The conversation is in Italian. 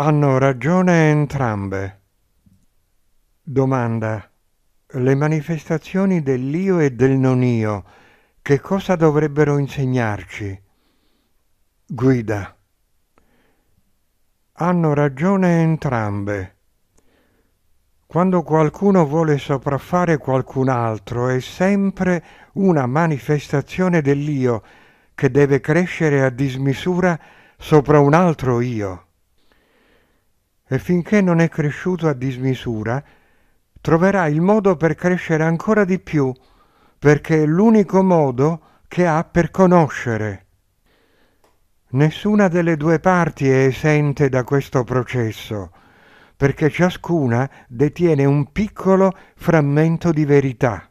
Hanno ragione entrambe. Domanda. Le manifestazioni dell'io e del non io che cosa dovrebbero insegnarci? Guida. Hanno ragione entrambe. Quando qualcuno vuole sopraffare qualcun altro è sempre una manifestazione dell'io che deve crescere a dismisura sopra un altro io e finché non è cresciuto a dismisura, troverà il modo per crescere ancora di più, perché è l'unico modo che ha per conoscere. Nessuna delle due parti è esente da questo processo, perché ciascuna detiene un piccolo frammento di verità.